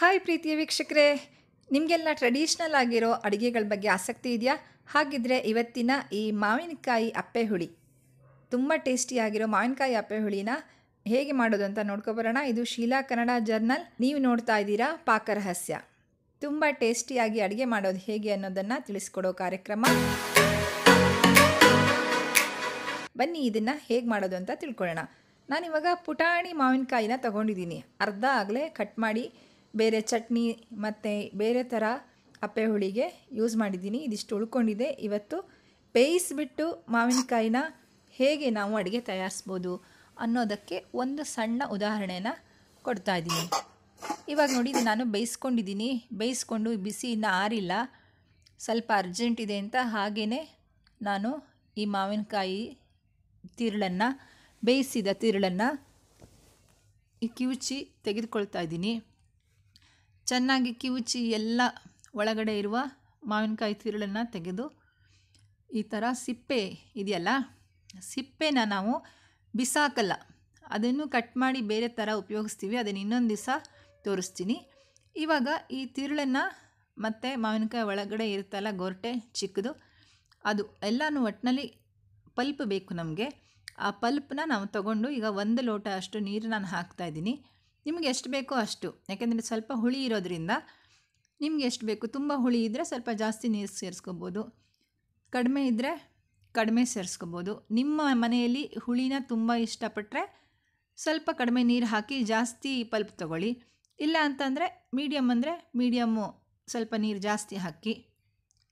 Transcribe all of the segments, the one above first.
hi ಪ್ರೀತಿಯ ವೀಕ್ಷಕರೇ ನಿಮಗೆಲ್ಲ ಟ್ರೆಡಿಷ್ನಲ್ ಆಗಿರೋ ಅಡುಗೆಗಳ ಬಗ್ಗೆ ಆಸಕ್ತಿ ಇದೆಯಾ ಹಾಗಿದ್ರೆ ಇವತ್ತಿನ ಈ ಮಾವಿನಕಾಯಿ ಅಪ್ಪೆ ಹುಳಿ ತುಂಬ ಟೇಸ್ಟಿಯಾಗಿರೋ ಮಾವಿನಕಾಯಿ ಅಪ್ಪೆ ಹುಳಿನ ಹೇಗೆ ಮಾಡೋದು ಅಂತ ನೋಡ್ಕೊಬರೋಣ ಇದು ಶೀಲಾ ಕನ್ನಡ ಜರ್ನಲ್ ನೀವು ನೋಡ್ತಾ ಇದ್ದೀರಾ ಪಾಕರಹಸ್ಯ ತುಂಬ ಟೇಸ್ಟಿಯಾಗಿ ಅಡುಗೆ ಮಾಡೋದು ಹೇಗೆ ಅನ್ನೋದನ್ನು ತಿಳಿಸ್ಕೊಡೋ ಕಾರ್ಯಕ್ರಮ ಬನ್ನಿ ಇದನ್ನು ಹೇಗೆ ಮಾಡೋದು ಅಂತ ತಿಳ್ಕೊಳ್ಳೋಣ ನಾನಿವಾಗ ಪುಟಾಣಿ ಮಾವಿನಕಾಯಿನ ತೊಗೊಂಡಿದ್ದೀನಿ ಅರ್ಧ ಆಗಲೇ ಕಟ್ ಮಾಡಿ ಬೇರೆ ಚಟ್ನಿ ಮತ್ತು ಬೇರೆ ಥರ ಅಪ್ಪೆ ಹುಳಿಗೆ ಯೂಸ್ ಮಾಡಿದ್ದೀನಿ ಇದಿಷ್ಟು ಉಳ್ಕೊಂಡಿದೆ ಇವತ್ತು ಬೇಯಿಸಿಬಿಟ್ಟು ಮಾವಿನಕಾಯಿನ ಹೇಗೆ ನಾವು ಅಡುಗೆ ತಯಾರಿಸ್ಬೋದು ಅನ್ನೋದಕ್ಕೆ ಒಂದು ಸಣ್ಣ ಉದಾಹರಣೆನ ಕೊಡ್ತಾ ಇದ್ದೀನಿ ಇವಾಗ ನೋಡಿ ಇದು ನಾನು ಬೇಯಿಸ್ಕೊಂಡಿದ್ದೀನಿ ಬೇಯಿಸ್ಕೊಂಡು ಬಿಸಿ ಇನ್ನೂ ಆರಿಲ್ಲ ಸ್ವಲ್ಪ ಅರ್ಜೆಂಟ್ ಇದೆ ಅಂತ ಹಾಗೇ ನಾನು ಈ ಮಾವಿನಕಾಯಿ ತಿರುಳನ್ನು ಬೇಯಿಸಿದ ತಿರುಳನ್ನು ಈ ಕಿವುಚಿ ತೆಗೆದುಕೊಳ್ತಾ ಇದ್ದೀನಿ ಚೆನ್ನಾಗಿ ಕಿವುಚಿ ಎಲ್ಲ ಒಳಗಡೆ ಇರುವ ಮಾವಿನಕಾಯಿ ತಿರುಳನ್ನು ತೆಗೆದು ಈ ಥರ ಸಿಪ್ಪೆ ಇದೆಯಲ್ಲ ಸಿಪ್ಪೆನ ನಾವು ಬಿಸಾಕಲ್ಲ ಅದನ್ನು ಕಟ್ ಮಾಡಿ ಬೇರೆ ಥರ ಉಪಯೋಗಿಸ್ತೀವಿ ಅದನ್ನು ಇನ್ನೊಂದು ದಿವಸ ತೋರಿಸ್ತೀನಿ ಇವಾಗ ಈ ತಿರುಳನ್ನು ಮತ್ತು ಮಾವಿನಕಾಯಿ ಒಳಗಡೆ ಇರುತ್ತಲ್ಲ ಗೊರಟೆ ಚಿಕ್ಕದು ಅದು ಎಲ್ಲನೂ ಒಟ್ಟಿನಲ್ಲಿ ಪಲ್ಪ್ ಬೇಕು ನಮಗೆ ಆ ಪಲ್ಪನ್ನ ನಾವು ತಗೊಂಡು ಈಗ ಒಂದು ಲೋಟ ಅಷ್ಟು ನೀರು ನಾನು ಹಾಕ್ತಾಯಿದ್ದೀನಿ ನಿಮಗೆ ಎಷ್ಟು ಬೇಕೋ ಅಷ್ಟು ಯಾಕೆಂದರೆ ಸ್ವಲ್ಪ ಹುಳಿ ಇರೋದ್ರಿಂದ ನಿಮಗೆ ಎಷ್ಟು ಬೇಕು ತುಂಬ ಹುಳಿ ಇದ್ದರೆ ಸ್ವಲ್ಪ ಜಾಸ್ತಿ ನೀರು ಸೇರಿಸ್ಕೋಬೋದು ಕಡಿಮೆ ಇದ್ದರೆ ಕಡಿಮೆ ಸೇರಿಸ್ಕೋಬೋದು ನಿಮ್ಮ ಮನೆಯಲ್ಲಿ ಹುಳಿನ ತುಂಬ ಇಷ್ಟಪಟ್ಟರೆ ಸ್ವಲ್ಪ ಕಡಿಮೆ ನೀರು ಹಾಕಿ ಜಾಸ್ತಿ ಪಲ್ಪ್ ತೊಗೊಳ್ಳಿ ಇಲ್ಲ ಅಂತಂದರೆ ಮೀಡಿಯಮ್ ಅಂದರೆ ಮೀಡಿಯಮ್ಮು ಸ್ವಲ್ಪ ನೀರು ಜಾಸ್ತಿ ಹಾಕಿ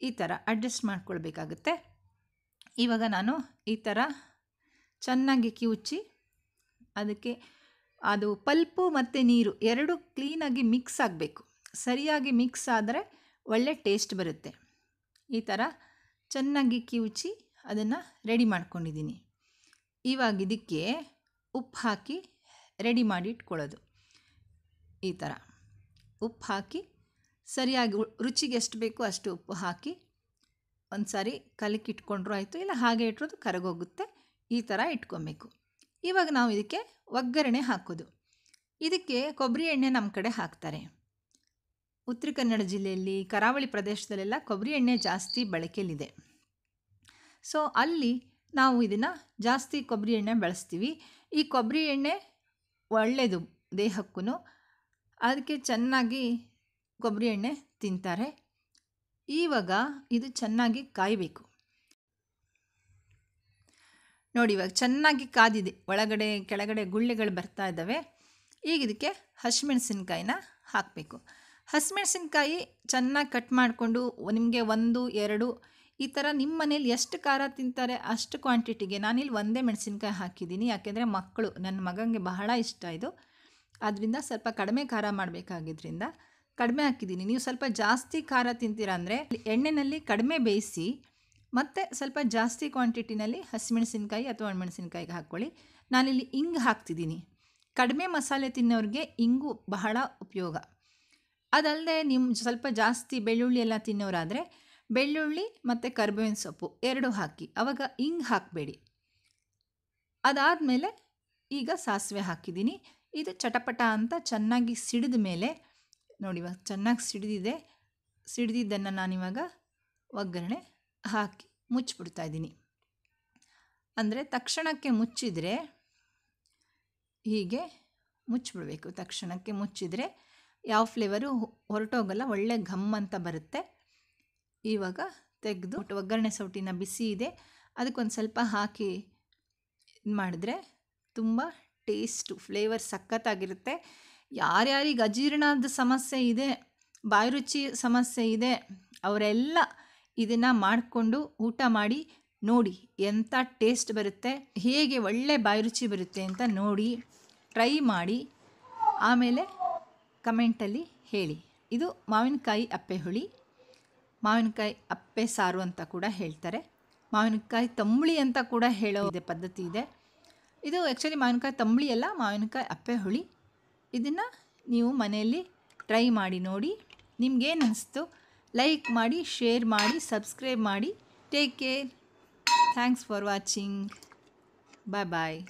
ಈ ಥರ ಅಡ್ಜಸ್ಟ್ ಮಾಡ್ಕೊಳ್ಬೇಕಾಗುತ್ತೆ ಇವಾಗ ನಾನು ಈ ಥರ ಚೆನ್ನಾಗಿ ಕಿವುಚ್ಚಿ ಅದಕ್ಕೆ ಅದು ಪಲ್ಪು ಮತ್ತು ನೀರು ಎರಡು ಕ್ಲೀನಾಗಿ ಮಿಕ್ಸ್ ಆಗಬೇಕು ಸರಿಯಾಗಿ ಮಿಕ್ಸ್ ಆದರೆ ಒಳ್ಳೆ ಟೇಸ್ಟ್ ಬರುತ್ತೆ ಈ ಥರ ಚೆನ್ನಾಗಿ ಕಿವುಚಿ ಅದನ್ನು ರೆಡಿ ಮಾಡ್ಕೊಂಡಿದ್ದೀನಿ ಇವಾಗ ಇದಕ್ಕೆ ಉಪ್ಪು ಹಾಕಿ ರೆಡಿ ಮಾಡಿ ಇಟ್ಕೊಳ್ಳೋದು ಈ ಥರ ಉಪ್ಪು ಹಾಕಿ ಸರಿಯಾಗಿ ರುಚಿಗೆ ಎಷ್ಟು ಬೇಕೋ ಅಷ್ಟು ಉಪ್ಪು ಹಾಕಿ ಒಂದು ಸಾರಿ ಕಲಕಿಟ್ಕೊಂಡ್ರೂ ಆಯಿತು ಇಲ್ಲ ಹಾಗೆ ಇಟ್ರುದು ಕರಗೋಗುತ್ತೆ ಈ ಥರ ಇಟ್ಕೊಬೇಕು ಇವಾಗ ನಾವು ಇದಕ್ಕೆ ಒಗ್ಗರಣೆ ಹಾಕೋದು ಇದಕ್ಕೆ ಕೊಬ್ಬರಿ ಎಣ್ಣೆ ನಮ್ಮ ಕಡೆ ಹಾಕ್ತಾರೆ ಉತ್ತರ ಕನ್ನಡ ಜಿಲ್ಲೆಯಲ್ಲಿ ಕರಾವಳಿ ಪ್ರದೇಶದಲ್ಲೆಲ್ಲ ಕೊಬ್ಬರಿ ಎಣ್ಣೆ ಜಾಸ್ತಿ ಬಳಕೆಯಲ್ಲಿದೆ ಸೊ ಅಲ್ಲಿ ನಾವು ಇದನ್ನು ಜಾಸ್ತಿ ಕೊಬ್ಬರಿ ಎಣ್ಣೆ ಬಳಸ್ತೀವಿ ಈ ಕೊಬ್ಬರಿ ಎಣ್ಣೆ ಒಳ್ಳೆಯದು ದೇಹಕ್ಕೂ ಅದಕ್ಕೆ ಚೆನ್ನಾಗಿ ಕೊಬ್ಬರಿ ಎಣ್ಣೆ ತಿಂತಾರೆ ಇವಾಗ ಇದು ಚೆನ್ನಾಗಿ ಕಾಯಬೇಕು ನೋಡಿ ಇವಾಗ ಚೆನ್ನಾಗಿ ಕಾದಿದೆ ಒಳಗಡೆ ಕೆಳಗಡೆ ಗುಳ್ಳೆಗಳು ಬರ್ತಾ ಇದ್ದಾವೆ ಈಗ ಇದಕ್ಕೆ ಹಸಿಮೆಣಸಿನ್ಕಾಯಿನ ಹಾಕಬೇಕು ಹಸಿಮೆಣಸಿನ್ಕಾಯಿ ಚೆನ್ನಾಗಿ ಕಟ್ ಮಾಡಿಕೊಂಡು ನಿಮಗೆ ಒಂದು ಎರಡು ಈ ಥರ ನಿಮ್ಮ ಮನೇಲಿ ಎಷ್ಟು ಖಾರ ತಿಂತಾರೆ ಅಷ್ಟು ಕ್ವಾಂಟಿಟಿಗೆ ನಾನಿಲ್ಲಿ ಒಂದೇ ಮೆಣಸಿನ್ಕಾಯಿ ಹಾಕಿದ್ದೀನಿ ಯಾಕೆಂದರೆ ಮಕ್ಕಳು ನನ್ನ ಮಗನಿಗೆ ಬಹಳ ಇಷ್ಟ ಇದು ಆದ್ದರಿಂದ ಸ್ವಲ್ಪ ಕಡಿಮೆ ಖಾರ ಮಾಡಬೇಕಾಗಿದ್ದರಿಂದ ಕಡಿಮೆ ಹಾಕಿದ್ದೀನಿ ನೀವು ಸ್ವಲ್ಪ ಜಾಸ್ತಿ ಖಾರ ತಿಂತೀರ ಅಂದರೆ ಎಣ್ಣೆಯಲ್ಲಿ ಕಡಿಮೆ ಬೇಯಿಸಿ ಮತ್ತು ಸ್ವಲ್ಪ ಜಾಸ್ತಿ ಕ್ವಾಂಟಿಟಿನಲ್ಲಿ ಹಸಿಮೆಣಸಿನ್ಕಾಯಿ ಅಥವಾ ಒಣಮೆಣಸಿನ್ಕಾಯಿಗೆ ಹಾಕ್ಕೊಳ್ಳಿ ನಾನಿಲ್ಲಿ ಇಂಗು ಹಾಕ್ತಿದ್ದೀನಿ ಕಡಿಮೆ ಮಸಾಲೆ ತಿನ್ನೋರಿಗೆ ಇಂಗು ಬಹಳ ಉಪಯೋಗ ಅದಲ್ಲದೆ ನಿಮ್ಮ ಸ್ವಲ್ಪ ಜಾಸ್ತಿ ಬೆಳ್ಳುಳ್ಳಿ ಎಲ್ಲ ತಿನ್ನೋರಾದರೆ ಬೆಳ್ಳುಳ್ಳಿ ಮತ್ತು ಕರ್ಬೇವಿನ ಸೊಪ್ಪು ಎರಡು ಹಾಕಿ ಅವಾಗ ಇಂಗು ಹಾಕಬೇಡಿ ಮೇಲೆ ಈಗ ಸಾಸಿವೆ ಹಾಕಿದ್ದೀನಿ ಇದು ಚಟಪಟ ಅಂತ ಚೆನ್ನಾಗಿ ಸಿಡಿದ ಮೇಲೆ ನೋಡಿ ಇವಾಗ ಚೆನ್ನಾಗಿ ಸಿಡಿದಿದೆ ಸಿಡಿದಿದ್ದನ್ನು ನಾನಿವಾಗ ಒಗ್ಗರಣೆ ಹಾಕಿ ಮುಚ್ಚಿಬಿಡ್ತಾ ಇದ್ದೀನಿ ಅಂದರೆ ತಕ್ಷಣಕ್ಕೆ ಮುಚ್ಚಿದರೆ ಹೀಗೆ ಮುಚ್ಚಿಬಿಡಬೇಕು ತಕ್ಷಣಕ್ಕೆ ಮುಚ್ಚಿದರೆ ಯಾವ ಫ್ಲೇವರು ಹೊರಟೋಗಲ್ಲ ಒಳ್ಳೆ ಘಮ್ ಅಂತ ಬರುತ್ತೆ ಇವಾಗ ತೆಗೆದು ಒಗ್ಗರಣೆ ಸೌಟಿನ ಬಿಸಿ ಇದೆ ಅದಕ್ಕೊಂದು ಸ್ವಲ್ಪ ಹಾಕಿ ಇದು ಮಾಡಿದ್ರೆ ತುಂಬ ಟೇಸ್ಟು ಫ್ಲೇವರ್ ಸಖತ್ತಾಗಿರುತ್ತೆ ಯಾರ್ಯಾರಿಗೆ ಅಜೀರ್ಣದ ಸಮಸ್ಯೆ ಇದೆ ಬಾಯಿ ರುಚಿ ಸಮಸ್ಯೆ ಇದೆ ಅವರೆಲ್ಲ ಇದನ್ನು ಮಾಡಿಕೊಂಡು ಊಟ ಮಾಡಿ ನೋಡಿ ಎಂಥ ಟೇಸ್ಟ್ ಬರುತ್ತೆ ಹೇಗೆ ಒಳ್ಳೆ ಬಾಯಿ ರುಚಿ ಬರುತ್ತೆ ಅಂತ ನೋಡಿ ಟ್ರೈ ಮಾಡಿ ಆಮೇಲೆ ಕಮೆಂಟಲ್ಲಿ ಹೇಳಿ ಇದು ಮಾವಿನಕಾಯಿ ಅಪ್ಪೆ ಹುಳಿ ಮಾವಿನಕಾಯಿ ಅಪ್ಪೆ ಸಾರು ಅಂತ ಕೂಡ ಹೇಳ್ತಾರೆ ಮಾವಿನಕಾಯಿ ತಂಬುಳಿ ಅಂತ ಕೂಡ ಹೇಳೋ ಇದೆ ಪದ್ಧತಿ ಇದೆ ಇದು ಆ್ಯಕ್ಚುಲಿ ಮಾವಿನಕಾಯಿ ತಂಬುಳಿ ಅಲ್ಲ ಮಾವಿನಕಾಯಿ ಅಪ್ಪೆ ಹುಳಿ ಇದನ್ನು ನೀವು ಮನೆಯಲ್ಲಿ ಟ್ರೈ ಮಾಡಿ ನೋಡಿ ನಿಮಗೇನು ಅನಿಸ್ತು ಲೈಕ್ ಮಾಡಿ ಶೇರ್ ಮಾಡಿ ಸಬ್ಸ್ಕ್ರೈಬ್ ಮಾಡಿ take care thanks for watching bye bye